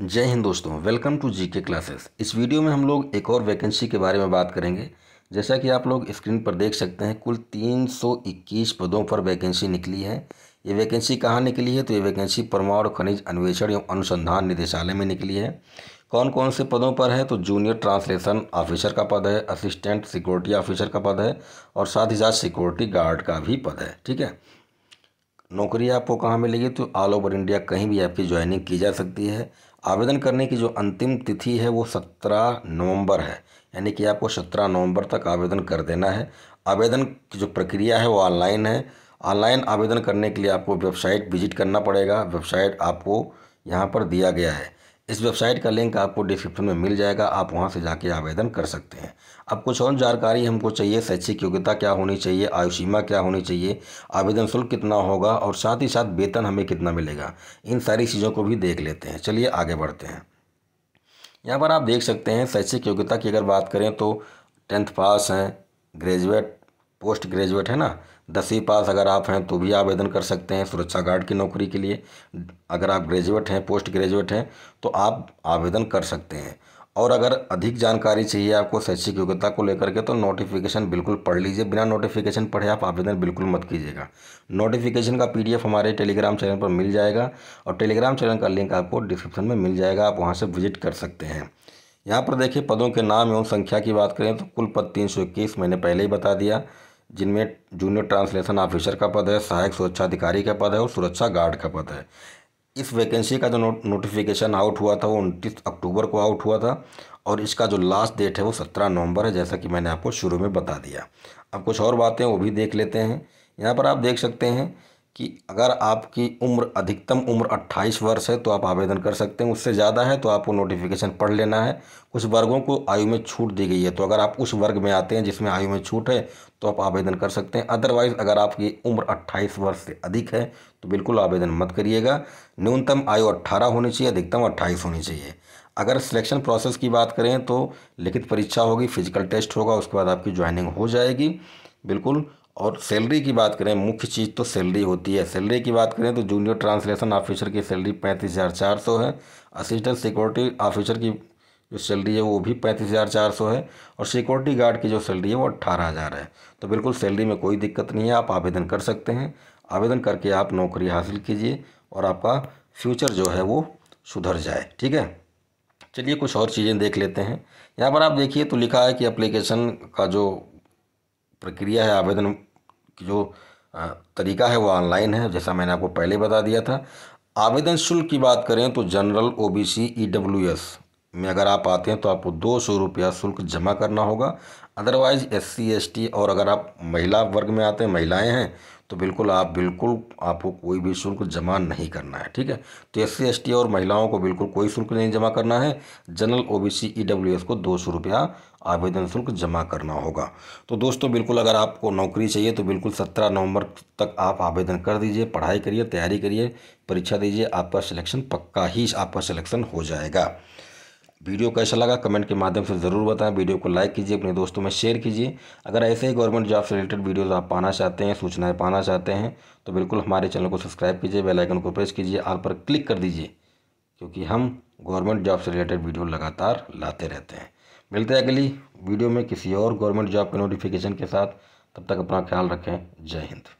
जय हिंद दोस्तों welcome to जी के क्लासेस इस वीडियो में हम लोग एक और वैकेंसी के बारे में बात करेंगे जैसा कि आप लोग स्क्रीन पर देख सकते हैं कुल 321 पदों पर वैकेंसी निकली है ये वैकेंसी कहाँ निकली है तो ये वैकेंसी परमाणु और खनिज अन्वेषण एवं अनुसंधान निदेशालय में निकली है कौन कौन से पदों पर है तो जूनियर ट्रांसलेशन ऑफिसर का पद है असिस्टेंट सिक्योरिटी ऑफिसर का पद है और साथ ही साथ सिक्योरिटी गार्ड का भी पद है ठीक है नौकरी आपको कहाँ मिलेगी तो ऑल ओवर इंडिया कहीं भी आपकी ज्वाइनिंग की जा सकती है आवेदन करने की जो अंतिम तिथि है वो सत्रह नवंबर है यानी कि आपको सत्रह नवंबर तक आवेदन कर देना है आवेदन की जो प्रक्रिया है वो ऑनलाइन है ऑनलाइन आवेदन करने के लिए आपको वेबसाइट विजिट करना पड़ेगा वेबसाइट आपको यहाँ पर दिया गया है इस वेबसाइट का लिंक आपको डिस्क्रिप्शन में मिल जाएगा आप वहाँ से जाके आवेदन कर सकते हैं अब कुछ और जानकारी हमको चाहिए शैक्षिक योग्यता क्या होनी चाहिए आयु सीमा क्या होनी चाहिए आवेदन शुल्क कितना होगा और साथ ही साथ वेतन हमें कितना मिलेगा इन सारी चीज़ों को भी देख लेते हैं चलिए आगे बढ़ते हैं यहाँ पर आप देख सकते हैं शैक्षिक योग्यता की अगर बात करें तो टेंथ पास हैं ग्रेजुएट पोस्ट ग्रेजुएट है ना दसवीं पास अगर आप हैं तो भी आवेदन कर सकते हैं सुरक्षा गार्ड की नौकरी के लिए अगर आप ग्रेजुएट हैं पोस्ट ग्रेजुएट हैं तो आप आवेदन कर सकते हैं और अगर अधिक जानकारी चाहिए आपको शैक्षिक योग्यता को लेकर के तो नोटिफिकेशन बिल्कुल पढ़ लीजिए बिना नोटिफिकेशन पढ़े आप आवेदन बिल्कुल मत कीजिएगा नोटिफिकेशन का पीडीएफ हमारे टेलीग्राम चैनल पर मिल जाएगा और टेलीग्राम चैनल का लिंक आपको डिस्क्रिप्शन में मिल जाएगा आप वहाँ से विजिट कर सकते हैं यहाँ पर देखिए पदों के नाम एवं संख्या की बात करें तो कुल पद तीन सौ इक्कीस मैंने पहले ही बता दिया जिनमें जूनियर ट्रांसलेशन ऑफिसर का पद है सहायक सुरक्षा अधिकारी का पद है और सुरक्षा गार्ड का पद है इस वैकेंसी का जो नो, नोटिफिकेशन आउट हुआ था वो उनतीस अक्टूबर को आउट हुआ था और इसका जो लास्ट डेट है वो सत्रह नवंबर है जैसा कि मैंने आपको शुरू में बता दिया अब कुछ और बातें वो भी देख लेते हैं यहाँ पर आप देख सकते हैं कि अगर आपकी उम्र अधिकतम उम्र 28 वर्ष है तो आप आवेदन कर सकते हैं उससे ज़्यादा है तो आपको नोटिफिकेशन पढ़ लेना है कुछ वर्गों को आयु में छूट दी गई है तो अगर आप उस वर्ग में आते हैं जिसमें आयु में छूट है तो आप आवेदन कर सकते हैं अदरवाइज़ अगर आपकी उम्र 28 वर्ष से अधिक है तो बिल्कुल आवेदन मत करिएगा न्यूनतम आयु अट्ठारह होनी चाहिए अधिकतम अट्ठाईस होनी चाहिए अगर सिलेक्शन प्रोसेस की बात करें तो लिखित परीक्षा होगी फिजिकल टेस्ट होगा उसके बाद आपकी ज्वाइनिंग हो जाएगी बिल्कुल और सैलरी की बात करें मुख्य चीज़ तो सैलरी होती है सैलरी की बात करें तो जूनियर ट्रांसलेशन ऑफिसर की सैलरी पैंतीस हज़ार चार सौ है असिस्टेंट सिक्योरिटी ऑफिसर की जो सैलरी है वो भी पैंतीस हज़ार चार सौ है और सिक्योरिटी गार्ड की जो सैलरी है वो अट्ठारह हज़ार है तो बिल्कुल सैलरी में कोई दिक्कत नहीं है आप आवेदन कर सकते हैं आवेदन करके आप नौकरी हासिल कीजिए और आपका फ्यूचर जो है वो सुधर जाए ठीक है चलिए कुछ और चीज़ें देख लेते हैं यहाँ पर आप देखिए तो लिखा है कि अप्लीकेशन का जो प्रक्रिया है आवेदन जो तरीका है वो ऑनलाइन है जैसा मैंने आपको पहले बता दिया था आवेदन शुल्क की बात करें तो जनरल ओबीसी ईडब्ल्यूएस में अगर आप आते हैं तो आपको दो सौ रुपया शुल्क जमा करना होगा अदरवाइज एस सी और अगर आप महिला वर्ग में आते हैं महिलाएं हैं तो बिल्कुल आप बिल्कुल आपको कोई भी शुल्क जमा नहीं करना है ठीक है तो एस सी और महिलाओं को बिल्कुल कोई शुल्क नहीं जमा करना है general O B C E W S को दो सौ रुपया आवेदन शुल्क जमा करना होगा तो दोस्तों बिल्कुल अगर आपको नौकरी चाहिए तो बिल्कुल सत्रह नवंबर तक आप आवेदन कर दीजिए पढ़ाई करिए तैयारी करिए परीक्षा दीजिए आपका सिलेक्शन पक्का ही आपका सिलेक्शन हो जाएगा वीडियो कैसा लगा कमेंट के माध्यम से ज़रूर बताएं वीडियो को लाइक कीजिए अपने दोस्तों में शेयर कीजिए अगर ऐसे ही गवर्नमेंट जॉब से रिलेटेड वीडियोज़ आप पाना चाहते हैं सूचनाएं पाना चाहते हैं तो बिल्कुल हमारे चैनल को सब्सक्राइब कीजिए बेल आइकन को प्रेस कीजिए आल पर क्लिक कर दीजिए क्योंकि हम गवर्नमेंट जॉब से रिलेटेड वीडियो लगातार लाते रहते हैं मिलते हैं अगली वीडियो में किसी और गवर्नमेंट जॉब के नोटिफिकेशन के साथ तब तक अपना ख्याल रखें जय हिंद